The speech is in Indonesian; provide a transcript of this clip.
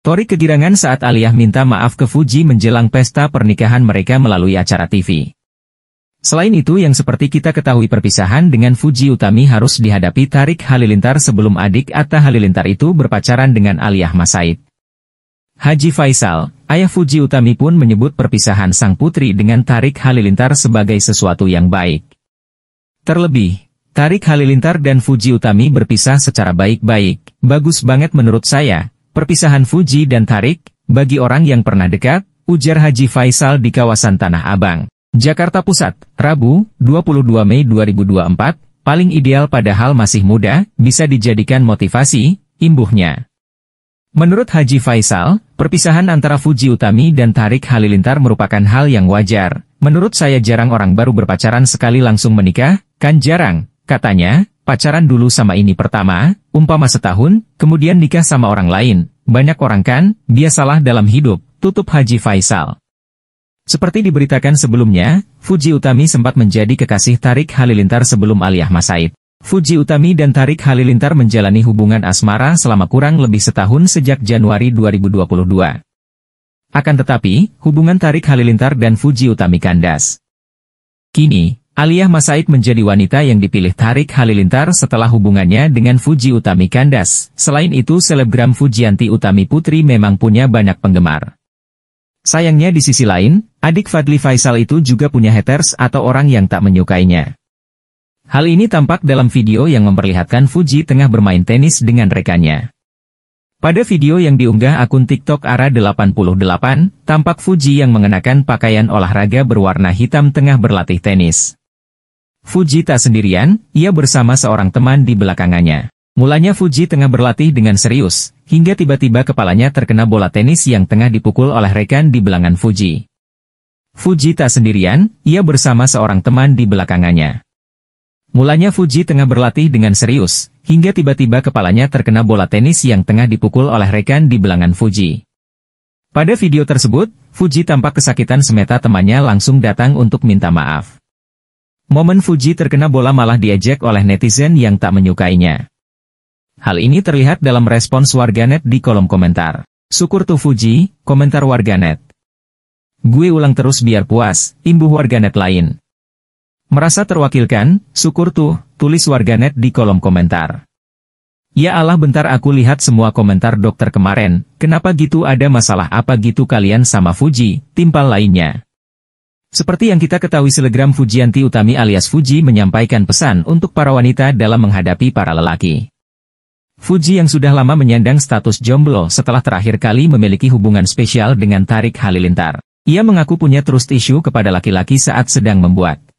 Tori kegirangan saat Aliyah minta maaf ke Fuji menjelang pesta pernikahan mereka melalui acara TV. Selain itu yang seperti kita ketahui perpisahan dengan Fuji Utami harus dihadapi Tarik Halilintar sebelum adik Atta Halilintar itu berpacaran dengan Aliyah Masaid. Haji Faisal, ayah Fuji Utami pun menyebut perpisahan sang putri dengan Tarik Halilintar sebagai sesuatu yang baik. Terlebih, Tarik Halilintar dan Fuji Utami berpisah secara baik-baik. Bagus banget menurut saya, Perpisahan Fuji dan Tarik, bagi orang yang pernah dekat, ujar Haji Faisal di kawasan Tanah Abang. Jakarta Pusat, Rabu, 22 Mei 2024, paling ideal padahal masih muda, bisa dijadikan motivasi, imbuhnya. Menurut Haji Faisal, perpisahan antara Fuji Utami dan Tarik Halilintar merupakan hal yang wajar. Menurut saya jarang orang baru berpacaran sekali langsung menikah, kan jarang, katanya, pacaran dulu sama ini pertama, umpama setahun, kemudian nikah sama orang lain. Banyak orang kan, biasalah dalam hidup, tutup Haji Faisal. Seperti diberitakan sebelumnya, Fuji Utami sempat menjadi kekasih Tarik Halilintar sebelum Aliyah Masaid. Fuji Utami dan Tarik Halilintar menjalani hubungan asmara selama kurang lebih setahun sejak Januari 2022. Akan tetapi, hubungan Tarik Halilintar dan Fuji Utami kandas. Kini, Aliyah Masaid menjadi wanita yang dipilih Tarik Halilintar setelah hubungannya dengan Fuji Utami kandas. Selain itu selebgram Fujianti Utami Putri memang punya banyak penggemar. Sayangnya di sisi lain, adik Fadli Faisal itu juga punya haters atau orang yang tak menyukainya. Hal ini tampak dalam video yang memperlihatkan Fuji tengah bermain tenis dengan rekannya. Pada video yang diunggah akun TikTok Ara 88, tampak Fuji yang mengenakan pakaian olahraga berwarna hitam tengah berlatih tenis. Fuji tak sendirian, ia bersama seorang teman di belakangannya. Mulanya Fuji tengah berlatih dengan serius, hingga tiba-tiba kepalanya terkena bola tenis yang tengah dipukul oleh rekan di belangan Fuji. Fuji tak sendirian, ia bersama seorang teman di belakangannya. Mulanya Fuji tengah berlatih dengan serius, hingga tiba-tiba kepalanya terkena bola tenis yang tengah dipukul oleh rekan di belangan Fuji. Pada video tersebut, Fuji tampak kesakitan semeta temannya langsung datang untuk minta maaf. Momen Fuji terkena bola malah diejek oleh netizen yang tak menyukainya. Hal ini terlihat dalam respons warganet di kolom komentar. Syukur tuh Fuji, komentar warganet. Gue ulang terus biar puas, imbuh warganet lain. Merasa terwakilkan, syukur tuh, tulis warganet di kolom komentar. Ya Allah bentar aku lihat semua komentar dokter kemarin, kenapa gitu ada masalah apa gitu kalian sama Fuji, timpal lainnya. Seperti yang kita ketahui selegram Fujianti Utami alias Fuji menyampaikan pesan untuk para wanita dalam menghadapi para lelaki. Fuji yang sudah lama menyandang status jomblo setelah terakhir kali memiliki hubungan spesial dengan Tarik Halilintar. Ia mengaku punya trust issue kepada laki-laki saat sedang membuat